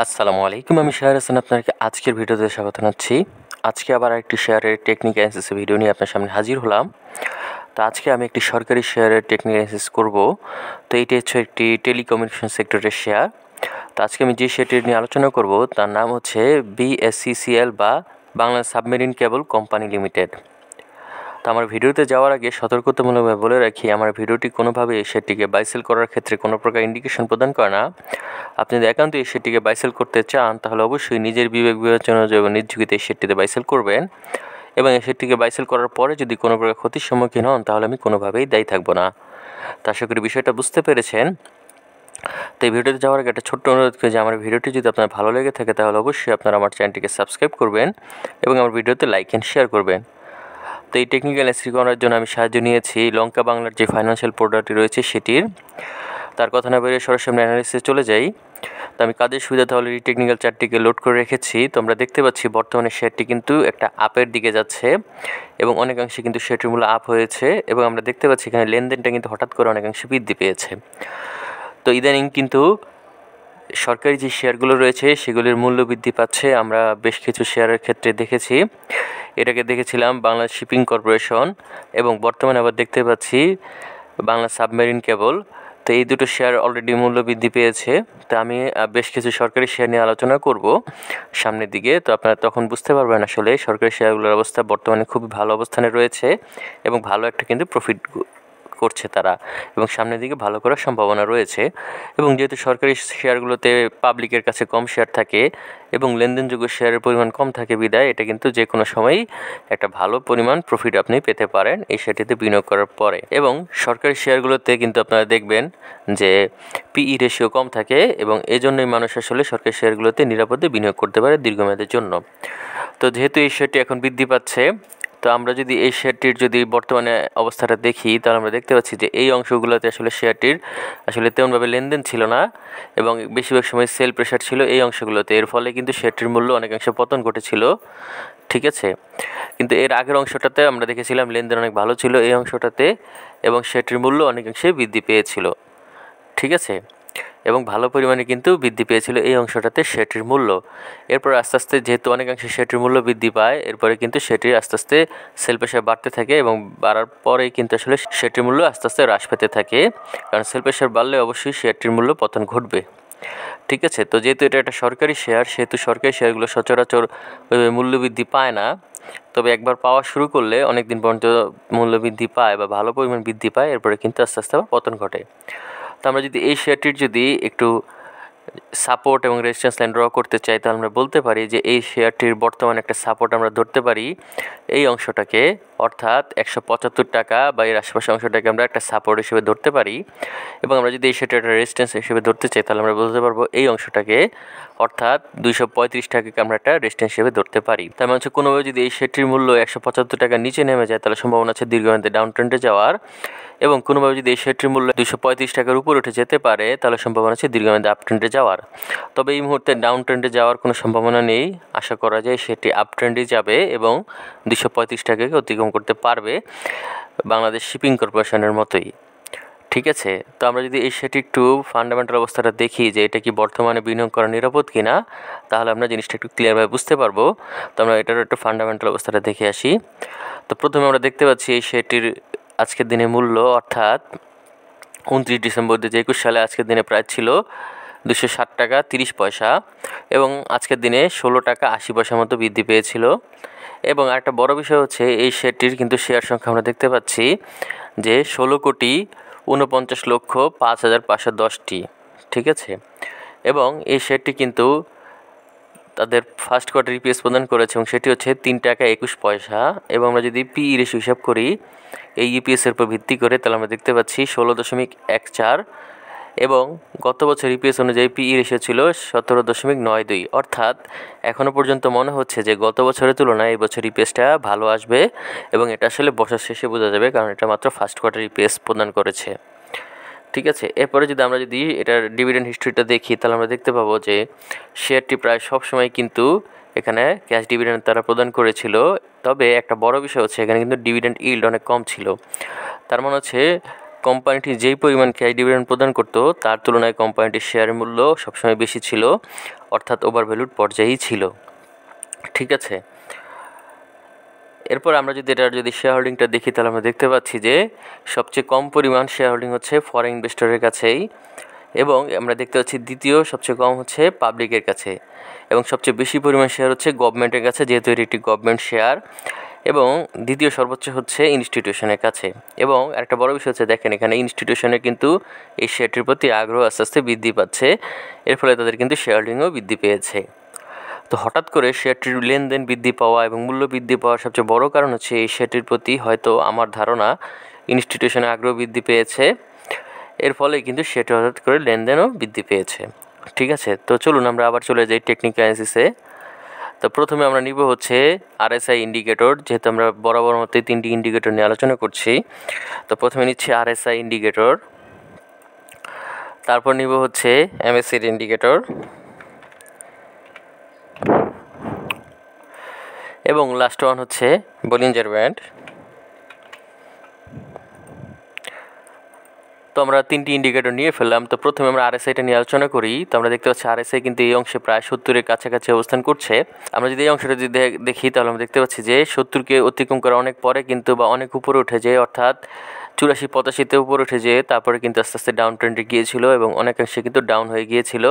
আসসালামু আলাইকুম আমি শেয়ার হাসান আপনাকে আজকের ভিডিওতে স্বাগত জানাচ্ছি আজকে আবার একটি শেয়ারের টেকনিক অ্যানালিসিস ভিডিও নিয়ে আপনার সামনে হাজির হলাম তো আজকে আমি একটি সরকারি শেয়ারের টেকনিক অ্যানালিসিস করব তো এটি হচ্ছে একটি টেলিকমিউনিকেশন সেক্টরের শেয়ার তো আজকে আমি যে শেয়ারটি নিয়ে আলোচনা করব তার নাম হচ্ছে বিএসসিসিএল বা Bangla submarine cable company limited তো আমার ভিডিওতে যাওয়ার আগে সতর্কতামূলকভাবে বলে রাখি আমার ভিডিওটি কোনোভাবে সেটিকে বাইসেল করার ক্ষেত্রে কোনো প্রকার ইন্ডিকেশন প্রদান করে না আপনি যদি একান্ত এই সেটিকে বাইসেল করতে চান তাহলে অবশ্যই নিজের বিবেক বিবেচনা এবং নির্ঝুঁকিতে এই সেটটিতে বাইসেল করবেন এবং এই সেটটিকে বাইসেল করার পরে যদি কোনো প্রকার ক্ষতির সম্মুখীন হন তাহলে আমি কোনোভাবেই দায়ী থাকবো না তা আশা করি বিষয়টা বুঝতে পেরেছেন তো এই ভিডিওতে যাওয়ার আগে একটা ছোট্ট অনুরোধ করি যে আমার ভিডিওটি যদি আপনার ভালো লেগে থাকে তাহলে অবশ্যই আপনারা আমার চ্যানেলটিকে সাবস্ক্রাইব করবেন এবং আমার ভিডিওতে লাইক অ্যান্ড শেয়ার করবেন তো এই টেকনিক্যাল অ্যানালিসিস করার জন্য আমি সাহায্য নিয়েছি লঙ্কা বাংলার যে ফাইন্যান্সিয়াল প্রোডাক্টটি রয়েছে সেটির তার কথা না বেরিয়ে সরাসরি অ্যানালিসিসে চলে যাই তো আমি কাজের সুবিধা তাহলে এই টেকনিক্যাল চার্টটিকে লোড করে রেখেছি তোমরা দেখতে পাচ্ছি বর্তমানে শেয়ারটি কিন্তু একটা আপের দিকে যাচ্ছে এবং অনেকাংশে কিন্তু শেয়ারটির মূল্য আপ হয়েছে এবং আমরা দেখতে পাচ্ছি এখানে লেনদেনটা কিন্তু হঠাৎ করে অনেকাংশে বৃদ্ধি পেয়েছে তো ইদানিং কিন্তু সরকারি যে শেয়ারগুলো রয়েছে সেগুলির মূল্য বৃদ্ধি পাচ্ছে আমরা বেশ কিছু শেয়ারের ক্ষেত্রে দেখেছি এটাকে দেখেছিলাম বাংলা শিপিং কর্পোরেশন এবং বর্তমানে আবার দেখতে পাচ্ছি বাংলা সাবমেরিন কেবল তো এই দুটো শেয়ার অলরেডি মূল্য বৃদ্ধি পেয়েছে তা আমি বেশ কিছু সরকারি শেয়ার নিয়ে আলোচনা করব সামনের দিকে তো আপনারা তখন বুঝতে পারবেন আসলে সরকারি শেয়ারগুলোর অবস্থা বর্তমানে খুব ভালো অবস্থানে রয়েছে এবং ভালো একটা কিন্তু প্রফিট করছে তারা এবং সামনের দিকে ভালো করার সম্ভাবনা রয়েছে এবং যেহেতু সরকারি শেয়ারগুলোতে পাবলিকের কাছে কম শেয়ার থাকে এবং লেনদেনযোগ্য শেয়ারের পরিমাণ কম থাকে বিদায় এটা কিন্তু যে কোনো সময়ই একটা ভালো পরিমাণ প্রফিট আপনি পেতে পারেন এই শেয়ারটিতে বিনিয়োগ করার পরে এবং সরকারি শেয়ারগুলোতে কিন্তু আপনারা দেখবেন যে পিই রেশিও e কম থাকে এবং এজন্যই মানুষ আসলে সরকারি শেয়ারগুলোতে নিরাপদে বিনিয়োগ করতে পারে দীর্ঘমেয়াদের জন্য তো যেহেতু এই শেয়ারটি এখন বৃদ্ধি পাচ্ছে তো আমরা যদি এই শেয়ারটির যদি বর্তমানে অবস্থাটা দেখি তাহলে আমরা দেখতে পাচ্ছি যে এই অংশগুলোতে আসলে শেয়ারটির আসলে তেমনভাবে লেনদেন ছিল না এবং বেশিরভাগ সময় সেল প্রেশার ছিল এই অংশগুলোতে এর ফলে কিন্তু শেয়ারটির মূল্য অনেকাংশে পতন ঘটেছিল ঠিক আছে কিন্তু এর আগের অংশটাতে আমরা দেখেছিলাম লেনদেন অনেক ভালো ছিল এই অংশটাতে এবং শেয়ারটির মূল্য অনেকাংশে বৃদ্ধি পেয়েছিল ঠিক আছে এবং ভালো পরিমাণে কিন্তু বৃদ্ধি পেয়েছিল এই অংশটাতে সেটির মূল্য এরপর আস্তে আস্তে যেহেতু অনেকাংশে সেটির মূল্য বৃদ্ধি পায় এরপরে কিন্তু সেটি আস্তে আস্তে সেল প্রেশার বাড়তে থাকে এবং বাড়ার পরেই কিন্তু আসলে সেটির মূল্য আস্তে আস্তে হ্রাস পেতে থাকে কারণ সেল প্রেশার বাড়লে অবশ্যই সেটির মূল্য পতন ঘটবে ঠিক আছে তো যেহেতু এটা একটা সরকারি শেয়ার সেহেতু সরকারি শেয়ারগুলো সচরাচর মূল্য বৃদ্ধি পায় না তবে একবার পাওয়া শুরু করলে অনেক দিন পর্যন্ত মূল্য বৃদ্ধি পায় বা ভালো পরিমাণ বৃদ্ধি পায় এরপরে কিন্তু আস্তে আস্তে পতন ঘটে তো আমরা যদি এই শেয়ারটির যদি একটু সাপোর্ট এবং রেজিস্ট্যান্স লাইন ড্র করতে চাই তাহলে আমরা বলতে পারি যে এই শেয়ারটির বর্তমানে একটা সাপোর্ট আমরা ধরতে পারি এই অংশটাকে অর্থাৎ একশো পঁচাত্তর টাকা বা এর আশেপাশে অংশটাকে আমরা একটা সাপোর্ট হিসেবে ধরতে পারি এবং আমরা যদি এই শেয়ারটি একটা রেজিস্ট্যান্স হিসেবে ধরতে চাই তাহলে আমরা বলতে পারবো এই অংশটাকে অর্থাৎ দুইশো পঁয়ত্রিশ টাকাকে আমরা একটা রেজিস্ট্যান্স হিসেবে ধরতে পারি তার মানে হচ্ছে কোনোভাবে যদি এই শেয়ারটির মূল্য একশো পঁচাত্তর টাকার নিচে নেমে যায় তাহলে সম্ভাবনা আছে দীর্ঘমেয়াদে ডাউন ট্রেন্ডে যাওয়ার এবং কোনোভাবে যদি এই শেয়ারটির মূল্য দুশো পঁয়ত্রিশ টাকার উপর উঠে যেতে পারে তাহলে সম্ভাবনা আছে দীর্ঘমেয়াদে আপ ট্রেন্ডে যাওয়ার তবে এই মুহূর্তে ডাউন ট্রেন্ডে যাওয়ার কোনো সম্ভাবনা নেই আশা করা যায় সেটি আপ ট্রেন্ডে যাবে এবং দুশো পঁয়ত্রিশ টাকাকে অতিক্রম করতে পারবে বাংলাদেশ শিপিং কর্পোরেশনের মতোই ঠিক আছে তো আমরা যদি এই সেটি একটু ফান্ডামেন্টাল অবস্থাটা দেখি যে এটা কি বর্তমানে বিনিয়োগ করা নিরাপদ কি না তাহলে আমরা জিনিসটা একটু ক্লিয়ারভাবে বুঝতে পারবো তো আমরা এটারও একটু ফান্ডামেন্টাল অবস্থাটা দেখে আসি তো প্রথমে আমরা দেখতে পাচ্ছি এই সেটির আজকের দিনে মূল্য অর্থাৎ উনত্রিশ ডিসেম্বর দু একুশ সালে আজকের দিনে প্রায় ছিল দুশো ষাট টাকা তিরিশ পয়সা এবং আজকের দিনে ষোলো টাকা আশি পয়সা মতো বৃদ্ধি পেয়েছিল এবং একটা বড় বিষয় হচ্ছে এই শেয়ারটির কিন্তু শেয়ার সংখ্যা আমরা দেখতে পাচ্ছি যে ষোলো কোটি ঊনপঞ্চাশ লক্ষ পাঁচ হাজার পাঁচশো দশটি ঠিক আছে এবং এই শেয়ারটি কিন্তু তাদের ফার্স্ট কোয়ার্টার ইপিএস প্রদান করেছে এবং সেটি হচ্ছে তিন টাকা একুশ পয়সা এবং আমরা যদি পি রেশিও e হিসাব করি এই ইপিএসের উপর ভিত্তি করে তাহলে আমরা দেখতে পাচ্ছি ষোলো দশমিক এক চার এবং গত বছর ইপিএস অনুযায়ী পিই রেশিও e ছিল সতেরো দশমিক নয় দুই অর্থাৎ এখনও পর্যন্ত মনে হচ্ছে যে গত বছরের তুলনায় এই বছর ইপিএসটা ভালো আসবে এবং এটা আসলে বছর শেষে বোঝা যাবে কারণ এটা মাত্র ফার্স্ট কোয়ার্টার ইপিএস প্রদান করেছে ঠিক আছে এরপরে যদি আমরা যদি এটার ডিভিডেন্ড হিস্ট্রিটা দেখি তাহলে আমরা দেখতে পাবো যে শেয়ারটি প্রায় সবসময় কিন্তু এখানে ক্যাশ ডিভিডেন্ড তারা প্রদান করেছিল তবে একটা বড় বিষয় হচ্ছে এখানে কিন্তু ডিভিডেন্ড ইল্ড অনেক কম ছিল তার মানে হচ্ছে কোম্পানিটি যেই পরিমাণ ক্যাশ ডিভিডেন্ড প্রদান করত তার তুলনায় কোম্পানিটির শেয়ারের মূল্য সবসময় বেশি ছিল অর্থাৎ ওভার ভ্যালুড পর্যায়েই ছিল ঠিক আছে এরপর আমরা যদি এটার যদি শেয়ার হোল্ডিংটা দেখি তাহলে আমরা দেখতে পাচ্ছি যে সবচেয়ে কম পরিমাণ শেয়ার হোল্ডিং হচ্ছে ফরেন ইনভেস্টরের কাছেই এবং আমরা দেখতে পাচ্ছি দ্বিতীয় সবচেয়ে কম হচ্ছে পাবলিকের কাছে এবং সবচেয়ে বেশি পরিমাণ শেয়ার হচ্ছে গভর্নমেন্টের কাছে যেহেতু এটি একটি গভর্নমেন্ট শেয়ার এবং দ্বিতীয় সর্বোচ্চ হচ্ছে ইনস্টিটিউশনের কাছে এবং একটা বড় বিষয় হচ্ছে দেখেন এখানে ইনস্টিটিউশনে কিন্তু এই শেয়ারটির প্রতি আগ্রহ আস্তে আস্তে বৃদ্ধি পাচ্ছে এর ফলে তাদের কিন্তু শেয়ার হোল্ডিংও বৃদ্ধি পেয়েছে তো হঠাৎ করে শেয়ারটির লেনদেন বৃদ্ধি পাওয়া এবং মূল্য বৃদ্ধি পাওয়ার সবচেয়ে বড় কারণ হচ্ছে এই শেয়ারটির প্রতি হয়তো আমার ধারণা ইনস্টিটিউশনে আগ্রহ বৃদ্ধি পেয়েছে এর ফলে কিন্তু শেয়ারটি হঠাৎ করে লেনদেনও বৃদ্ধি পেয়েছে ঠিক আছে তো চলুন আমরা আবার চলে যাই টেকনিক অ্যানালিসিসে তো প্রথমে আমরা নিব হচ্ছে আরএসআই ইন্ডিকেটর যেহেতু আমরা বরাবর মতো তিনটি ইন্ডিকেটর নিয়ে আলোচনা করছি তো প্রথমে নিচ্ছি আরএসআই ইন্ডিকেটর তারপর নিব হচ্ছে এমএসসির ইন্ডিকেটর এবং লাস্ট ওয়ান হচ্ছে বোলিঞ্জার ব্যান্ড তো আমরা তিনটি ইন্ডিকেটর নিয়ে ফেললাম তো প্রথমে আমরা আরএসআইটা নিয়ে আলোচনা করি তো আমরা দেখতে পাচ্ছি আরএসআই কিন্তু এই অংশে প্রায় সত্তরের কাছাকাছি অবস্থান করছে আমরা যদি এই অংশটা যদি দেখি তাহলে আমরা দেখতে পাচ্ছি যে সত্তরকে অতিক্রম করা অনেক পরে কিন্তু বা অনেক উপরে উঠে যে অর্থাৎ চুরাশি পঁচাশিতে উপরে উঠে যেয়ে তারপরে কিন্তু আস্তে আস্তে ডাউন ট্রেন্ডে গিয়েছিল এবং অনেকাংশে কিন্তু ডাউন হয়ে গিয়েছিল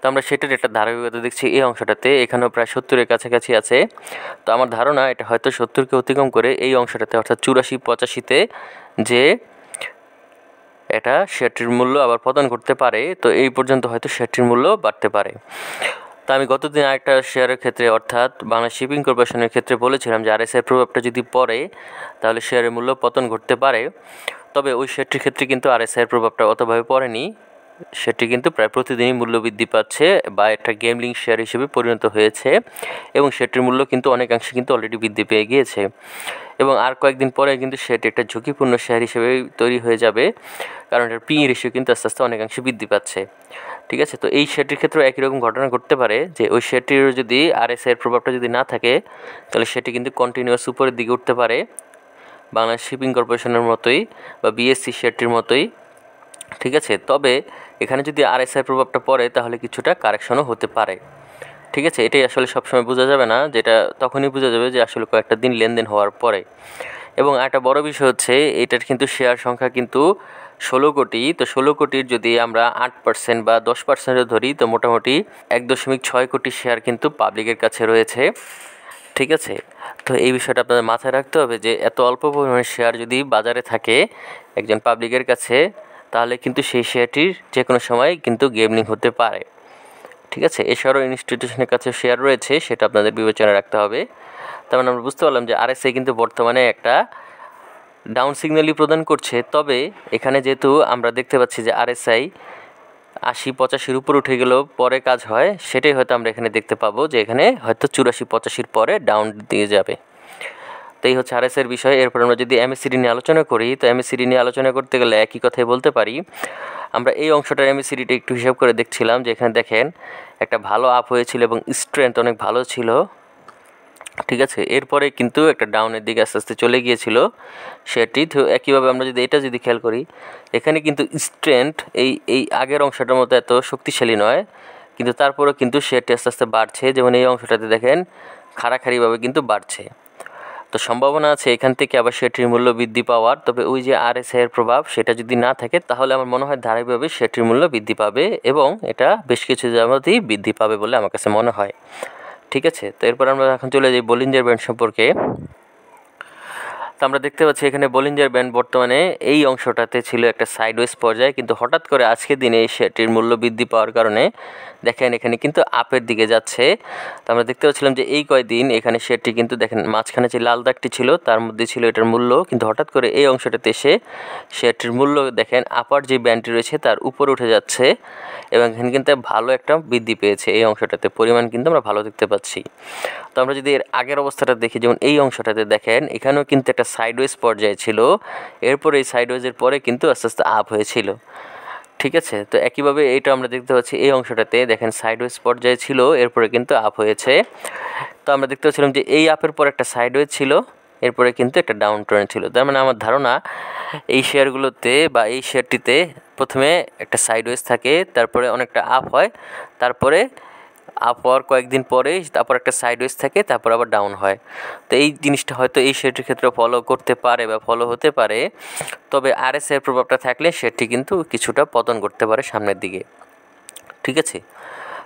তো আমরা সেটার একটা ধারাবাহিকতা দেখছি এই অংশটাতে এখানেও প্রায় সত্তরের কাছাকাছি আছে তো আমার ধারণা এটা হয়তো সত্তরকে অতিক্রম করে এই অংশটাতে অর্থাৎ চুরাশি পঁচাশিতে যে এটা শেয়ারটির মূল্য আবার প্রদান করতে পারে তো এই পর্যন্ত হয়তো শেয়ারটির মূল্য বাড়তে পারে তো আমি গতদিন আরেকটা শেয়ারের ক্ষেত্রে অর্থাৎ বাংলা শিপিং কর্পোরেশনের ক্ষেত্রে বলেছিলাম যে আরএসআই প্রভাবটা যদি পড়ে তাহলে শেয়ারের মূল্য পতন ঘটতে পারে তবে ওই শেয়ারটির ক্ষেত্রে কিন্তু আরএসআইয়ের প্রভাবটা অতভাবে পড়েনি সেটি কিন্তু প্রায় প্রতিদিনই মূল্য বৃদ্ধি পাচ্ছে বা একটা গেমলিং শেয়ার হিসেবে পরিণত হয়েছে এবং সেটির মূল্য কিন্তু অনেকাংশে কিন্তু অলরেডি বৃদ্ধি পেয়ে গিয়েছে এবং আর কয়েকদিন পরে কিন্তু সেটি একটা ঝুঁকিপূর্ণ শেয়ার হিসেবে তৈরি হয়ে যাবে কারণ এটার পি রেশিও e কিন্তু আস্তে আস্তে অনেকাংশে বৃদ্ধি পাচ্ছে ঠিক আছে তো এই শেয়ারটির ক্ষেত্রেও একই রকম ঘটনা ঘটতে পারে যে ওই শেয়ারটির যদি আর এস এর প্রভাবটা যদি না থাকে তাহলে সেটি কিন্তু কন্টিনিউয়াস উপরের দিকে উঠতে পারে বাংলাদেশ শিপিং কর্পোরেশনের মতোই বা বিএসসি শেয়ারটির মতোই ঠিক আছে তবে এখানে যদি আর এসআই প্রভাবটা পড়ে তাহলে কিছুটা কারেকশনও হতে পারে ঠিক আছে এটাই আসলে সবসময় বোঝা যাবে না যেটা তখনই বোঝা যাবে যে আসলে কয়েকটা দিন লেনদেন হওয়ার পরে এবং একটা বড় বিষয় হচ্ছে এটার কিন্তু শেয়ার সংখ্যা কিন্তু ষোলো কোটি তো ষোলো কোটির যদি আমরা আট পার্সেন্ট বা দশ পার্সেন্টও ধরি তো মোটামুটি এক দশমিক ছয় কোটি শেয়ার কিন্তু পাবলিকের কাছে রয়েছে ঠিক আছে তো এই বিষয়টা আপনাদের মাথায় রাখতে হবে যে এত অল্প পরিমাণে শেয়ার যদি বাজারে থাকে একজন পাবলিকের কাছে তাহলে কিন্তু সেই শেয়ারটির যে কোনো সময় কিন্তু গেমলিং হতে পারে ঠিক আছে এছাড়াও ইনস্টিটিউশনের কাছে শেয়ার রয়েছে সেটা আপনাদের বিবেচনা রাখতে হবে তার মানে আমরা বুঝতে পারলাম যে আরএসআই কিন্তু বর্তমানে একটা ডাউন সিগন্যালই প্রদান করছে তবে এখানে যেহেতু আমরা দেখতে পাচ্ছি যে আরএসআই আশি পঁচাশির উপর উঠে গেলেও পরে কাজ হয় সেটাই হয়তো আমরা এখানে দেখতে পাবো যে এখানে হয়তো চুরাশি পঁচাশির পরে ডাউন দিয়ে যাবে তো এই হচ্ছে আরএসের বিষয় এরপর আমরা যদি এমএসসিডি নিয়ে আলোচনা করি তো এমএসসিডি নিয়ে আলোচনা করতে গেলে একই কথাই বলতে পারি আমরা এই অংশটার এমএসসিডিটা একটু হিসাব করে দেখছিলাম যে এখানে দেখেন একটা ভালো আপ হয়েছিল এবং স্ট্রেংথ অনেক ভালো ছিল ঠিক আছে এরপরে কিন্তু একটা ডাউনের দিকে আস্তে আস্তে চলে গিয়েছিল সেটি তো একইভাবে আমরা যদি এটা যদি খেয়াল করি এখানে কিন্তু স্ট্রেন্থ এই এই আগের অংশটার মতো এত শক্তিশালী নয় কিন্তু তারপরেও কিন্তু শেয়ারটি আস্তে আস্তে বাড়ছে যেমন এই অংশটাতে দেখেন খাড়াখাড়িভাবে কিন্তু বাড়ছে তো সম্ভাবনা আছে এখান থেকে আবার সেটির মূল্য বৃদ্ধি পাওয়ার তবে ওই যে আর এর প্রভাব সেটা যদি না থাকে তাহলে আমার মনে হয় ধারাবাহিকভাবে সেটির মূল্য বৃদ্ধি পাবে এবং এটা বেশ কিছু জামাতেই বৃদ্ধি পাবে বলে আমার কাছে মনে হয় ঠিক আছে তো এরপর আমরা এখন চলে যাই বলিঞ্জার ব্যান্ড সম্পর্কে তো আমরা দেখতে পাচ্ছি এখানে বলিঞ্জার ব্যান্ড বর্তমানে এই অংশটাতে ছিল একটা সাইডওয়েজ পর্যায়ে কিন্তু হঠাৎ করে আজকের দিনে এই শেয়ারটির মূল্য বৃদ্ধি পাওয়ার কারণে দেখেন এখানে কিন্তু আপের দিকে যাচ্ছে তো আমরা দেখতে পাচ্ছিলাম যে এই কয়দিন এখানে শেয়ারটি কিন্তু দেখেন মাঝখানে যে লাল দাগটি ছিল তার মধ্যে ছিল এটার মূল্য কিন্তু হঠাৎ করে এই অংশটাতে এসে শেয়ারটির মূল্য দেখেন আপার যে ব্যান্ডটি রয়েছে তার উপরে উঠে যাচ্ছে এবং এখানে কিন্তু ভালো একটা বৃদ্ধি পেয়েছে এই অংশটাতে পরিমাণ কিন্তু আমরা ভালো দেখতে পাচ্ছি তো আমরা যদি এর আগের অবস্থাটা দেখি যেমন এই অংশটাতে দেখেন এখানেও কিন্তু একটা সাইডওয়েজ পর্যায়ে ছিল এরপর এই সাইডওয়েজের পরে কিন্তু আস্তে আস্তে আপ হয়েছিল ঠিক আছে তো একইভাবে এটা আমরা দেখতে পাচ্ছি এই অংশটাতে দেখেন সাইডওয়েজ পর্যায়ে ছিল এরপরে কিন্তু আপ হয়েছে তো আমরা দেখতে পাচ্ছিলাম যে এই আপের পর একটা সাইডওয়েজ ছিল এরপরে কিন্তু একটা ডাউন ট্রেন ছিল তার মানে আমার ধারণা এই শেয়ারগুলোতে বা এই শেয়ারটিতে প্রথমে একটা সাইডওয়েজ থাকে তারপরে অনেকটা আপ হয় তারপরে আপর কয়েকদিন পরে তারপর একটা সাইডওয়েজ থাকে তারপর আবার ডাউন হয় তো এই জিনিসটা হয়তো এই শেয়ারটির ক্ষেত্রে ফলো করতে পারে বা ফলো হতে পারে তবে আর এর প্রভাবটা থাকলে শেয়ারটি কিন্তু কিছুটা পতন করতে পারে সামনের দিকে ঠিক আছে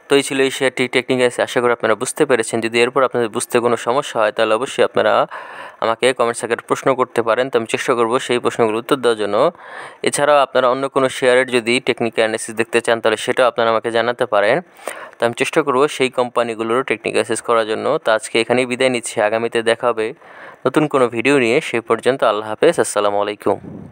তো এই ছিল এই শেয়ারটি টেকনিক্যাল আশা করি আপনারা বুঝতে পেরেছেন যদি এরপর আপনাদের বুঝতে কোনো সমস্যা হয় তাহলে অবশ্যই আপনারা আমাকে কমেন্ট সেক্টরে প্রশ্ন করতে পারেন তো আমি চেষ্টা করব সেই প্রশ্নগুলোর উত্তর দেওয়ার জন্য এছাড়াও আপনারা অন্য কোনো শেয়ারের যদি টেকনিক্যাল অ্যানালিসিস দেখতে চান তাহলে সেটাও আপনারা আমাকে জানাতে পারেন তো আমি চেষ্টা করব সেই কোম্পানিগুলোর টেকনিক্যাল অ্যানালিসিস করার জন্য তো আজকে এখানেই বিদায় নিচ্ছি আগামীতে দেখা হবে নতুন কোনো ভিডিও নিয়ে সেই পর্যন্ত আল্লাহ হাফেজ আসসালামু আলাইকুম